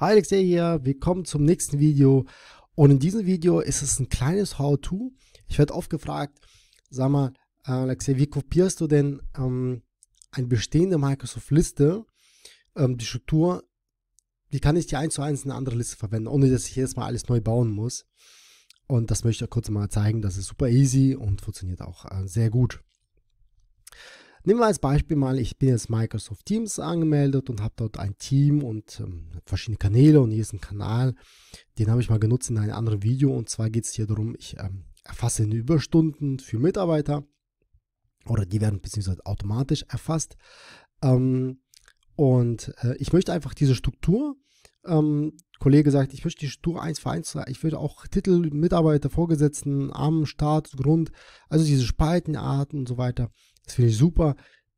Hi Alexei hier, willkommen zum nächsten Video. Und in diesem Video ist es ein kleines How-To. Ich werde oft gefragt, sag mal, äh, Alexei, wie kopierst du denn ähm, eine bestehende Microsoft-Liste, ähm, die Struktur, wie kann ich die eins zu eins in eine andere Liste verwenden, ohne dass ich jetzt Mal alles neu bauen muss. Und das möchte ich euch kurz mal zeigen, das ist super easy und funktioniert auch äh, sehr gut. Nehmen wir als Beispiel mal, ich bin jetzt Microsoft Teams angemeldet und habe dort ein Team und ähm, verschiedene Kanäle und hier ist ein Kanal, den habe ich mal genutzt in einem anderen Video und zwar geht es hier darum, ich ähm, erfasse Überstunden für Mitarbeiter oder die werden beziehungsweise automatisch erfasst. Ähm, und äh, ich möchte einfach diese Struktur, ähm, Kollege sagt, ich möchte die Struktur eins für eins, ich würde auch Titel, Mitarbeiter, Vorgesetzten, Armen, Staat, Grund, also diese Spaltenarten und so weiter, das finde ich super.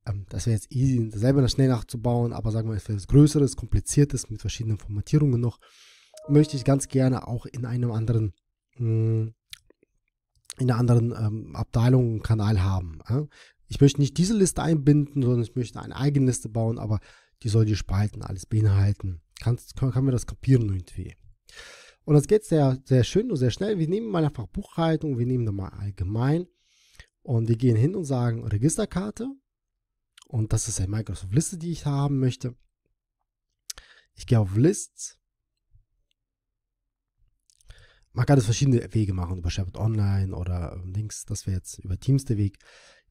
Ähm, das wäre jetzt easy, selber schnell nachzubauen, aber sagen wir für etwas Größeres, Kompliziertes mit verschiedenen Formatierungen noch, möchte ich ganz gerne auch in einem anderen, mh, hm, in einer anderen ähm, Abteilung einen Kanal haben. Äh? Ich möchte nicht diese Liste einbinden, sondern ich möchte eine eigene Liste bauen, aber die soll die Spalten alles beinhalten. Kannst, kann, kann man das kapieren irgendwie. Und das geht sehr, sehr schön und sehr schnell. Wir nehmen mal einfach Buchhaltung, wir nehmen da mal allgemein und wir gehen hin und sagen Registerkarte. Und das ist eine Microsoft-Liste, die ich haben möchte. Ich gehe auf Lists. Man kann das verschiedene Wege machen, über SharePoint Online oder ähm, Links. Das wäre jetzt über Teams der Weg.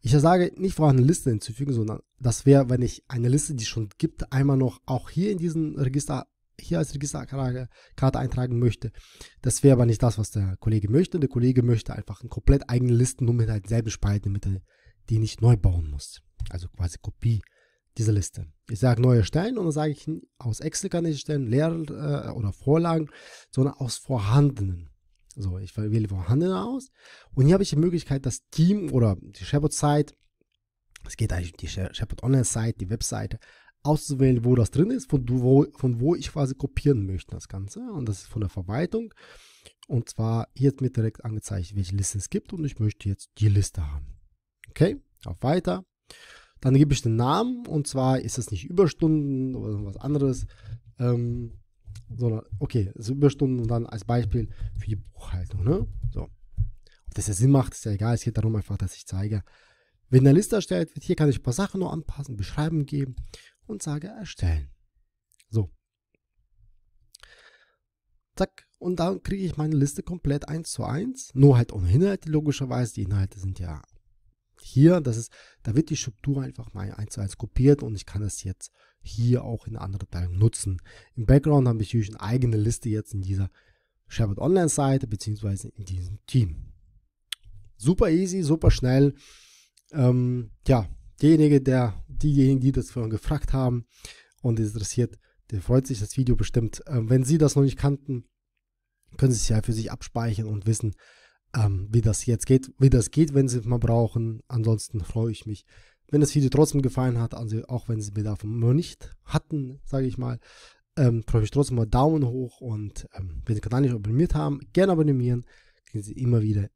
Ich sage nicht eine Liste hinzufügen, sondern das wäre, wenn ich eine Liste, die es schon gibt, einmal noch auch hier in diesen Register hier als Registerkarte eintragen möchte. Das wäre aber nicht das, was der Kollege möchte. Der Kollege möchte einfach eine komplett eigene Liste nur mit derselben halt Spaltenmittel, die nicht neu bauen muss. Also quasi Kopie dieser Liste. Ich sage neue Stellen und dann sage ich, aus Excel kann ich erstellen, Lehr- äh, oder Vorlagen, sondern aus vorhandenen. So, ich wähle vorhandene aus und hier habe ich die Möglichkeit, das Team oder die Shepard-Site, es geht eigentlich um die Shepard Online-Site, die Webseite, auszuwählen, wo das drin ist, von wo, von wo ich quasi kopieren möchte das Ganze. Und das ist von der Verwaltung. Und zwar hier wird mir direkt angezeigt, welche Liste es gibt und ich möchte jetzt die Liste haben. Okay, auf Weiter. Dann gebe ich den Namen und zwar ist es nicht Überstunden oder was anderes, ähm, sondern okay, ist also Überstunden und dann als Beispiel für die Buchhaltung. Ne? So. Ob das ja Sinn macht, ist ja egal. Es geht darum einfach, dass ich zeige, wenn eine Liste erstellt wird, hier kann ich ein paar Sachen noch anpassen, Beschreibung geben und sage erstellen. So. Zack. Und dann kriege ich meine Liste komplett eins zu eins. Nur halt ohne Inhalte, logischerweise. Die Inhalte sind ja hier. Das ist, da wird die Struktur einfach mal eins zu eins kopiert und ich kann das jetzt hier auch in andere Teilen nutzen. Im Background habe ich natürlich eine eigene Liste jetzt in dieser Sherwood Online Seite beziehungsweise in diesem Team. Super easy, super schnell. Ähm, ja, derjenige, der, diejenigen, die das gefragt haben und interessiert, der freut sich das Video bestimmt. Ähm, wenn Sie das noch nicht kannten, können Sie es ja für sich abspeichern und wissen, ähm, wie das jetzt geht, wie das geht, wenn Sie es mal brauchen. Ansonsten freue ich mich, wenn das Video trotzdem gefallen hat, also auch wenn Sie mir davon noch nicht hatten, sage ich mal, ähm, freue ich mich trotzdem mal Daumen hoch und ähm, wenn Sie den Kanal nicht abonniert haben, gerne abonnieren, kriegen Sie immer wieder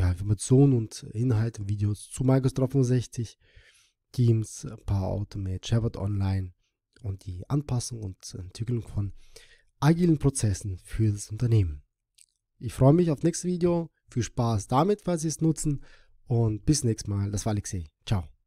ja, Informationen und Inhalte, Videos zu Microsoft 365, Teams, Power Automate, Shepard Online und die Anpassung und Entwicklung von agilen Prozessen für das Unternehmen. Ich freue mich auf nächstes Video. Viel Spaß damit, falls Sie es nutzen. Und bis nächstes Mal. Das war Alexei. Ciao.